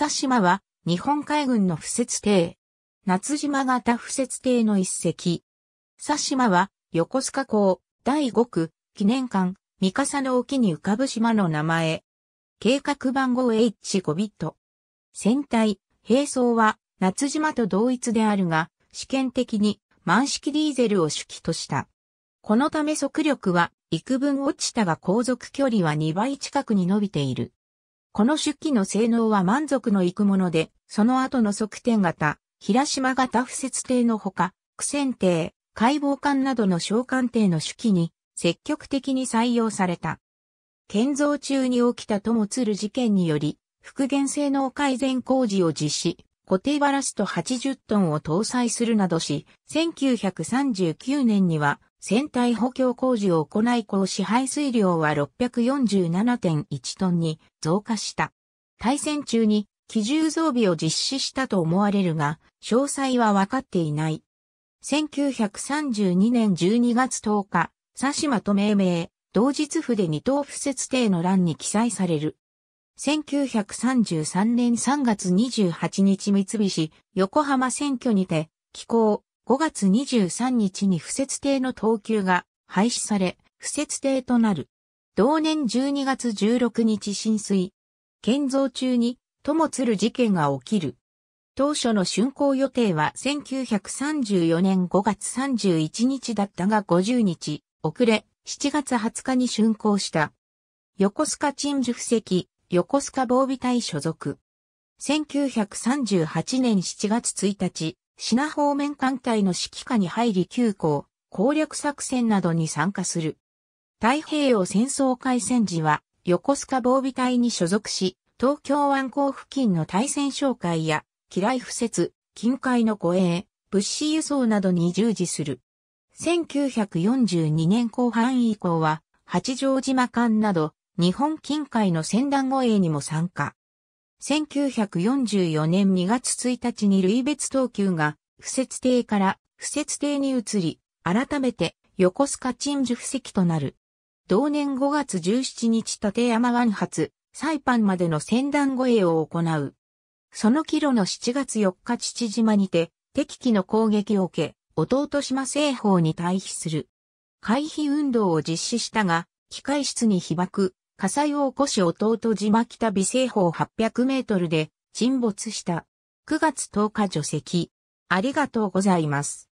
薩島は日本海軍の不設艇。夏島型不設艇の一隻。薩島は横須賀港第5区記念館三笠の沖に浮かぶ島の名前。計画番号 H5 ビット。船体、並走は夏島と同一であるが、試験的に満式ディーゼルを主機とした。このため速力は幾分落ちたが航続距離は2倍近くに伸びている。この出機の性能は満足のいくもので、その後の側転型、平島型不設艇のほか、苦戦艇、解剖艦などの召喚艇の手記に積極的に採用された。建造中に起きたともつる事件により、復元性能改善工事を実施、固定バラスト80トンを搭載するなどし、1939年には船体補強工事を行いこう支配水量は647.1トンに増加した。対戦中に機銃増備を実施したと思われるが、詳細は分かっていない。1932年12月10日、佐島と命名、同日府で二等不設定の欄に記載される。1933年3月28日三菱横浜選挙にて、寄港、5月23日に不設定の等級が廃止され、不設定となる。同年12月16日浸水。建造中に、ともつる事件が起きる。当初の竣工予定は1934年5月31日だったが50日、遅れ、7月20日に竣工した。横須賀鎮守布石、横須賀防備隊所属。1938年7月1日、品方面艦隊の指揮下に入り急行、攻略作戦などに参加する。太平洋戦争開戦時は、横須賀防備隊に所属し、東京湾港付近の対戦紹介や、機雷敷設、近海の護衛、物資輸送などに従事する。1942年後半以降は、八丈島艦など、日本近海の戦団護衛にも参加。1944年2月1日に類別等級が、不設定から不設定に移り、改めて横須賀鎮守布石となる。同年5月17日立山湾発、サイパンまでの船団護衛を行う。その帰路の7月4日父島にて、敵機の攻撃を受け、弟島西方に退避する。回避運動を実施したが、機械室に被爆、火災を起こし弟島北美西方800メートルで沈没した。9月10日除籍。ありがとうございます。